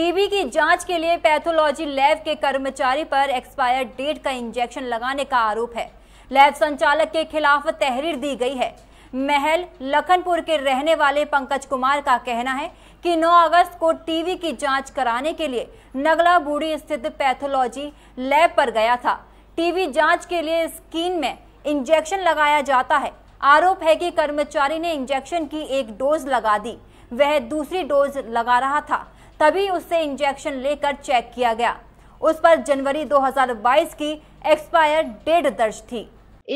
TB की जांच के लिए पैथोलॉजी लैब के कर्मचारी पर एक्सपायर डेट का इंजेक्शन लगाने का आरोप है लैब संचालक के खिलाफ तहरीर दी गई है महल लखनपुर के रहने वाले पंकज कुमार का कहना है कि 9 अगस्त को टीवी की जांच कराने के लिए नगला बूढ़ी स्थित पैथोलॉजी लैब पर गया था टीवी जांच के लिए स्कीन में इंजेक्शन लगाया जाता है आरोप है कि कर्मचारी ने इंजेक्शन की एक डोज लगा दी वह दूसरी डोज लगा रहा था तभी उससे इंजेक्शन लेकर चेक किया गया उस पर जनवरी 2022 की एक्सपायर डेट दर्ज थी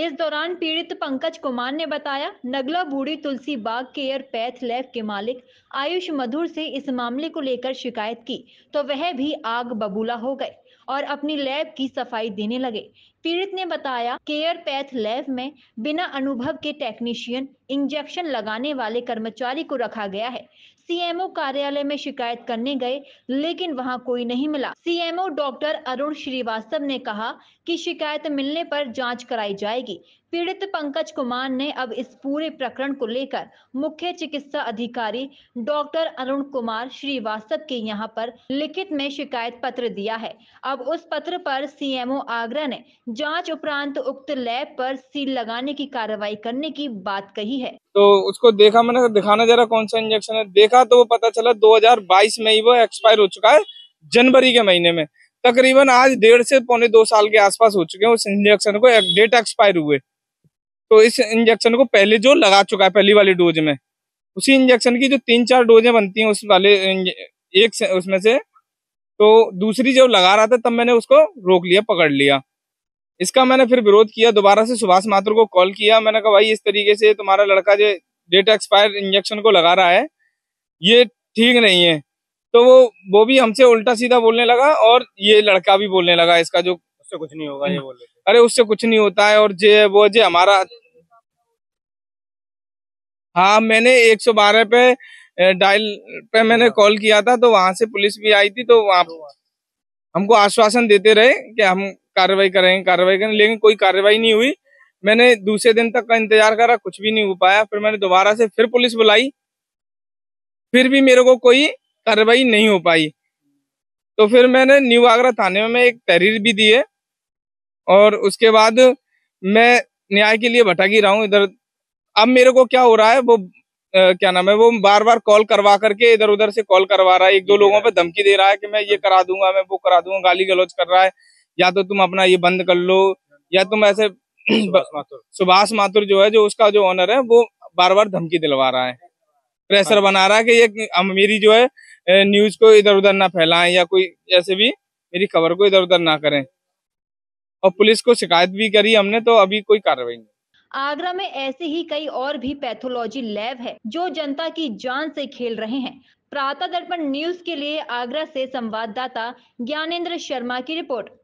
इस दौरान पीड़ित पंकज कुमार ने बताया Nagla Budhi Tulsi Bagh care path lab के मालिक आयुष मधुर से इस मामले को लेकर शिकायत की तो वह भी आग बबूला हो गए और अपनी लैब की सफाई देने लगे पीड़ित ने बताया केयर पैथ लैब में बिना अनुभव के टेक्नीशियन इंजेक्शन लगाने वाले कर्मचारी को रखा गया है सीएमओ कार्यालय में शिकायत करने गए लेकिन वहां कोई नहीं मिला सीएमओ डॉक्टर अरुण श्रीवास्तव ने कहा कि शिकायत मिलने पर जांच कराई जाएगी पीड़ित पंकज कुमार ने अब इस पूरे प्रकरण को लेकर मुख्य चिकित्सा अधिकारी डॉक्टर अरुण कुमार श्रीवास्तव के यहाँ पर लिखित में शिकायत पत्र दिया है अब उस पत्र पर सीएमओ आगरा ने जांच उपरांत उक्त लैब पर सील लगाने की कार्रवाई करने की बात कही है तो उसको देखा मैंने तो दिखाना जरा कौन सा इंजेक्शन है देखा तो वो पता चला 2022 में ही वो एक्सपायर हो चुका है जनवरी के महीने में तकरीबन आज डेढ़ से पौने दो साल के आसपास हो चुके हैं उस इंजेक्शन को डेट एक्सपायर हुए तो इस इंजेक्शन को पहले जो लगा चुका है पहली वाली डोज में उसी इंजेक्शन की जो तीन चार डोजें बनती हैं उस वाले एक उसमें से तो दूसरी जब लगा रहा था तब मैंने उसको रोक लिया पकड़ लिया इसका मैंने फिर विरोध किया दोबारा से सुभाष माथुर को कॉल किया मैंने कहा भाई इस तरीके से तुम्हारा लड़का जो डेट एक्सपायर इंजेक्शन को लगा रहा है ये ठीक नहीं है तो वो वो भी हमसे उल्टा सीधा बोलने लगा और ये लड़का भी बोलने लगा इसका जो उससे कुछ नहीं होगा ये बोले अरे उससे कुछ नहीं होता है और जे वो जे हमारा हाँ मैंने 112 पे डायल पे मैंने कॉल हाँ। किया था तो वहां से पुलिस भी आई थी तो, तो वहाँ हमको आश्वासन देते रहे कि हम कार्रवाई करेंगे कार्रवाई करेंगे लेकिन कोई कार्रवाई नहीं हुई मैंने दूसरे दिन तक का इंतजार करा कुछ भी नहीं हो पाया फिर मैंने दोबारा से फिर पुलिस बुलाई फिर भी मेरे को कोई कार्रवाई नहीं हो पाई तो फिर मैंने न्यू आगरा थाने में एक तहरीर भी दी है और उसके बाद मैं न्याय के लिए भटक ही रहा हूँ इधर अब मेरे को क्या हो रहा है वो आ, क्या नाम है वो बार बार कॉल करवा करके इधर उधर से कॉल करवा रहा है एक दो लोगों पे धमकी दे रहा है कि मैं ये करा दूंगा मैं वो करा दूंगा गाली गलौज कर रहा है या तो तुम अपना ये बंद कर लो या तुम ऐसे सुभाष माथुर जो है जो उसका जो ऑनर है वो बार बार धमकी दिलवा रहा है प्रेशर बना रहा है कि ये मेरी जो है न्यूज को इधर उधर ना फैलाएं या कोई ऐसे भी मेरी खबर को इधर उधर ना करें और पुलिस को शिकायत भी करी हमने तो अभी कोई कार्रवाई नहीं आगरा में ऐसे ही कई और भी पैथोलॉजी लैब है जो जनता की जान से खेल रहे हैं प्रातः दर्पण न्यूज के लिए आगरा से संवाददाता ज्ञानेंद्र शर्मा की रिपोर्ट